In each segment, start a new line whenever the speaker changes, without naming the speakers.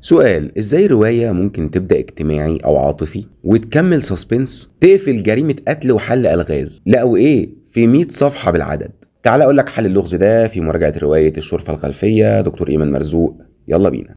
سؤال ازاي رواية ممكن تبدأ اجتماعي او عاطفي وتكمل سسبنس تقفل جريمة قتل وحل الغاز لا وايه في 100 صفحة بالعدد تعال اقول لك حل اللغز ده في مراجعة رواية الشرفة الخلفية دكتور ايمن مرزوق يلا بينا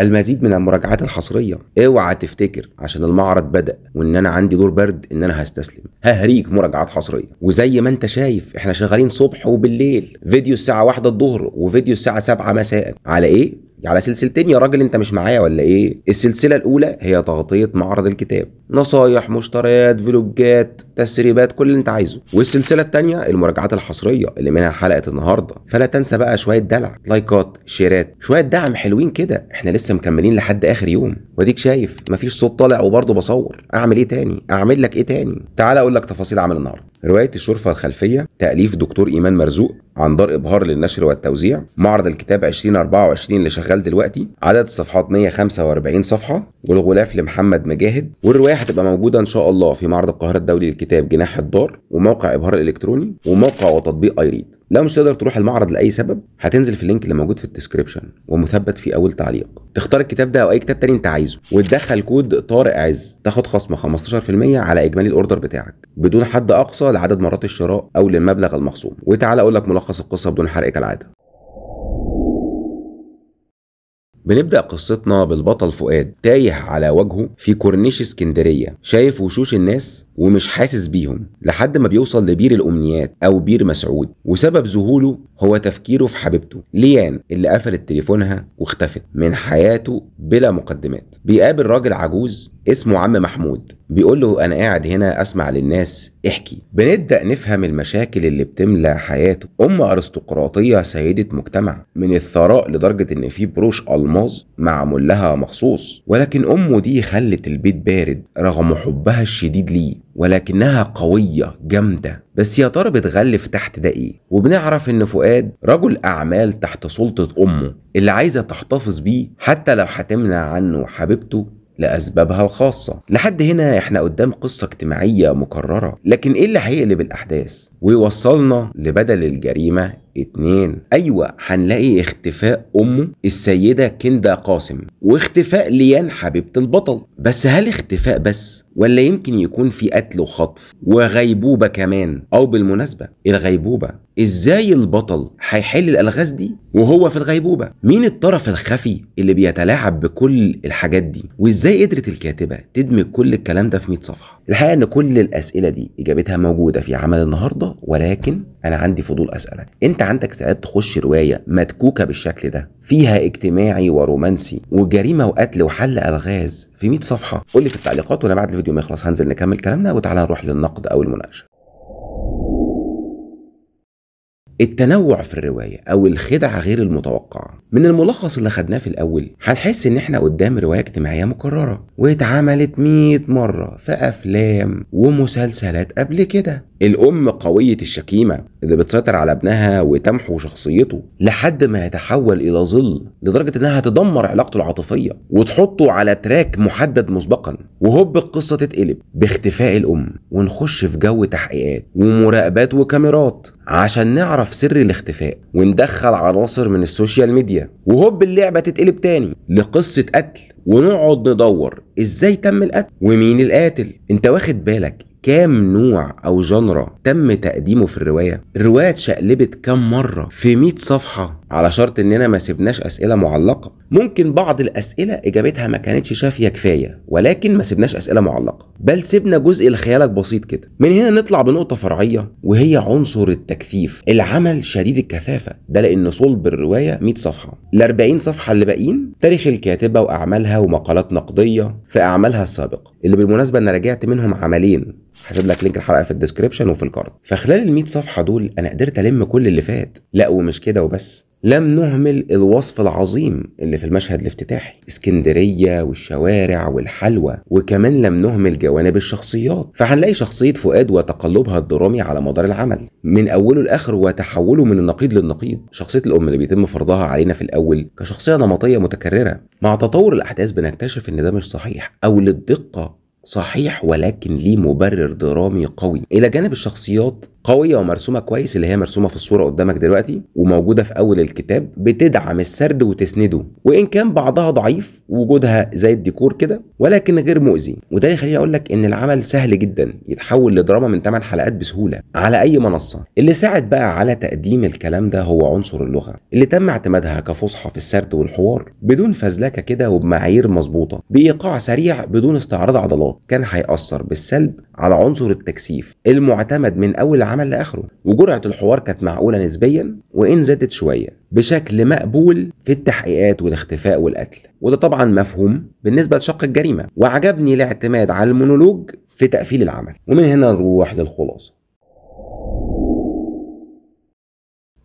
المزيد من المراجعات الحصريه اوعى تفتكر عشان المعرض بدا وان انا عندي دور برد ان انا هستسلم ههريك مراجعات حصريه وزي ما انت شايف احنا شغالين صبح وبالليل فيديو الساعه 1 الظهر وفيديو الساعه 7 مساء على ايه على سلسلتين يا راجل انت مش معايا ولا ايه السلسله الاولى هي تغطيه معرض الكتاب نصايح مشتريات فلوجات تسريبات كل اللي انت عايزه والسلسله الثانيه المراجعات الحصريه اللي منها حلقه النهارده فلا تنسى بقى شويه دلع لايكات شيرات شويه دعم حلوين كده احنا لسه مكملين لحد اخر يوم واديك شايف مفيش صوت طالع وبرضه بصور اعمل ايه تاني اعمل لك ايه تاني تعال اقول لك تفاصيل عمل النهارده رواية الشرفة الخلفية تأليف دكتور إيمان مرزوق عن دار إبهار للنشر والتوزيع معرض الكتاب 2024 اللي شغال دلوقتي عدد الصفحات 145 صفحة والغلاف لمحمد مجاهد والرواية هتبقى موجودة إن شاء الله في معرض القاهرة الدولي للكتاب جناح الدار وموقع إبهار الإلكتروني وموقع وتطبيق اي ريد لو مش تقدر تروح المعرض لأي سبب هتنزل في اللينك اللي موجود في الديسكربشن ومثبت في أول تعليق تختار الكتاب ده أو أي كتاب تاني أنت عايزه وتدخل كود طارق عز تاخد خصم 15% على إجمالي الأوردر بتاعك بدون حد أقصى لعدد مرات الشراء او للمبلغ المخصوم وتعالى اقول لك ملخص القصه بدون حرق كالعاده بنبدأ قصتنا بالبطل فؤاد تايه على وجهه في كورنيش اسكندرية شايف وشوش الناس ومش حاسس بيهم لحد ما بيوصل لبير الأمنيات أو بير مسعود وسبب ذهوله هو تفكيره في حبيبته ليان اللي قفلت تليفونها واختفت من حياته بلا مقدمات بيقابل راجل عجوز اسمه عم محمود بيقول له انا قاعد هنا اسمع للناس احكي بنبدا نفهم المشاكل اللي بتملى حياته ام ارستقراطيه سيده مجتمع من الثراء لدرجه ان في بروش الماظ معمول لها مخصوص ولكن امه دي خلت البيت بارد رغم حبها الشديد ليه ولكنها قوية جامدة بس يا ترى بتغلف تحت ده ايه وبنعرف ان فؤاد رجل اعمال تحت سلطة امه اللي عايزة تحتفظ بيه حتى لو حتمنع عنه حبيبته لأسبابها الخاصة لحد هنا احنا قدام قصة اجتماعية مكررة لكن ايه اللي هيقلب الأحداث ويوصلنا لبدل الجريمة اتنين ايوه هنلاقي اختفاء امه السيده كندا قاسم واختفاء ليان حبيبه البطل بس هل اختفاء بس ولا يمكن يكون في قتل وخطف وغيبوبه كمان او بالمناسبه الغيبوبه ازاي البطل هيحل الالغاز دي وهو في الغيبوبه مين الطرف الخفي اللي بيتلاعب بكل الحاجات دي وازاي قدرت الكاتبه تدمج كل الكلام ده في 100 صفحه الحقيقه ان كل الاسئله دي اجابتها موجوده في عمل النهارده ولكن انا عندي فضول اسالك انت عندك ساعات تخش رواية مدكوكة بالشكل ده فيها اجتماعي ورومانسي وجريمة وقتل وحل ألغاز في 100 صفحة قولي في التعليقات وأنا بعد الفيديو ما يخلص هنزل نكمل كلامنا وتعالى نروح للنقد أو المناقشة التنوع في الرواية أو الخدع غير المتوقعة من الملخص اللي خدناه في الأول هنحس إن إحنا قدام رواية اجتماعية مكررة واتعملت 100 مرة في أفلام ومسلسلات قبل كده الأم قوية الشكيمة اللي بتسيطر على ابنها وتمحو شخصيته لحد ما يتحول إلى ظل لدرجة إنها هتدمر علاقته العاطفية وتحطه على تراك محدد مسبقا وهوب القصة تتقلب باختفاء الأم ونخش في جو تحقيقات ومراقبات وكاميرات عشان نعرف سر الاختفاء وندخل عناصر من السوشيال ميديا وهوب اللعبه تتقلب تاني لقصه قتل ونقعد ندور ازاي تم القتل ومين القاتل انت واخد بالك كام نوع او جنرا تم تقديمه في الروايه الروايه اتشقلبت كام مره في 100 صفحه على شرط اننا ما سيبناش اسئله معلقه ممكن بعض الاسئله اجابتها ما كانتش شافيه كفايه ولكن ما سيبناش اسئله معلقه بل سيبنا جزء لخيالك بسيط كده من هنا نطلع بنقطه فرعيه وهي عنصر التكثيف العمل شديد الكثافه ده لان صلب الروايه 100 صفحه ال 40 صفحه اللي باقيين تاريخ الكاتبه واعمالها ومقالات نقديه في اعمالها السابقه اللي بالمناسبه انا راجعت منهم عملين هسيب لك لينك الحلقه في الديسكربشن وفي الكارد فخلال ال100 صفحه دول انا قدرت الم كل اللي فات لا ومش كده وبس لم نهمل الوصف العظيم اللي في المشهد الافتتاحي اسكندرية والشوارع والحلوى وكمان لم نهمل جوانب الشخصيات فهنلاقي شخصية فؤاد وتقلبها الدرامي على مدار العمل من أوله لآخره وتحوله من النقيض للنقيض شخصية الأم اللي بيتم فرضها علينا في الأول كشخصية نمطية متكررة مع تطور الأحداث بنكتشف إن ده مش صحيح أو للدقة صحيح ولكن ليه مبرر درامي قوي إلى جانب الشخصيات قويه ومرسومه كويس اللي هي مرسومه في الصوره قدامك دلوقتي وموجوده في اول الكتاب بتدعم السرد وتسنده وان كان بعضها ضعيف وجودها زي الديكور كده ولكن غير مؤذي وده يخليني اقول لك ان العمل سهل جدا يتحول لدراما من 8 حلقات بسهوله على اي منصه اللي ساعد بقى على تقديم الكلام ده هو عنصر اللغه اللي تم اعتمادها كفصحى في السرد والحوار بدون فزلكه كده وبمعايير مظبوطه بايقاع سريع بدون استعراض عضلات كان هيأثر بالسلب على عنصر التكثيف المعتمد من اول عمل العمل لاخره وجرعه الحوار كانت معقوله نسبيا وان زادت شويه بشكل مقبول في التحقيقات والاختفاء والقتل وده طبعا مفهوم بالنسبه لشق الجريمه وعجبني الاعتماد على المونولوج في تقفيل العمل ومن هنا نروح للخلاصه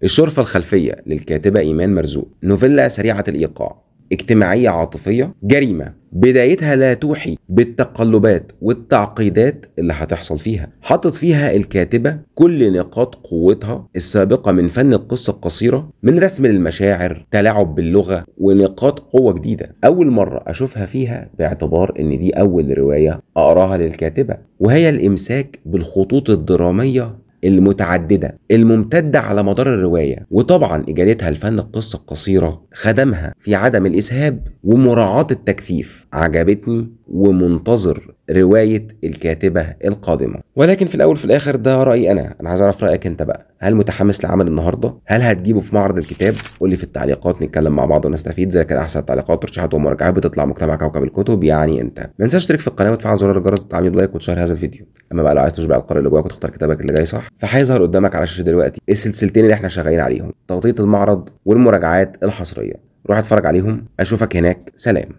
الشرفة الخلفية للكاتبة إيمان مرزوق نوفيلا سريعة الإيقاع اجتماعية عاطفية جريمة بدايتها لا توحي بالتقلبات والتعقيدات اللي هتحصل فيها حطت فيها الكاتبة كل نقاط قوتها السابقة من فن القصة القصيرة من رسم المشاعر تلاعب باللغة ونقاط قوة جديدة أول مرة أشوفها فيها باعتبار إن دي أول رواية أقراها للكاتبة وهي الإمساك بالخطوط الدرامية المتعددة الممتدة على مدار الرواية وطبعا إجادتها لفن القصة القصيرة خدمها في عدم الإسهاب ومراعاة التكثيف عجبتني ومنتظر رواية الكاتبة القادمة ولكن في الأول في الآخر ده رأيي أنا أنا عايز أعرف رأيك أنت بقى هل متحمس لعمل النهاردة هل هتجيبه في معرض الكتاب قول لي في التعليقات نتكلم مع بعض ونستفيد زي كان أحسن التعليقات ترشيحات ومراجعات بتطلع مجتمع كوكب الكتب يعني أنت ما تنساش تشترك في القناة وتفعل زرار الجرس وتعمل لايك وتشير هذا الفيديو أما بقى لو عايز تشبع القارئ اللي جواك وتختار كتابك اللي جاي صح فهيظهر قدامك على الشاشة دلوقتي السلسلتين اللي احنا شغالين عليهم تغطية المعرض والمراجعات الحصرية روح اتفرج عليهم اشوفك هناك سلام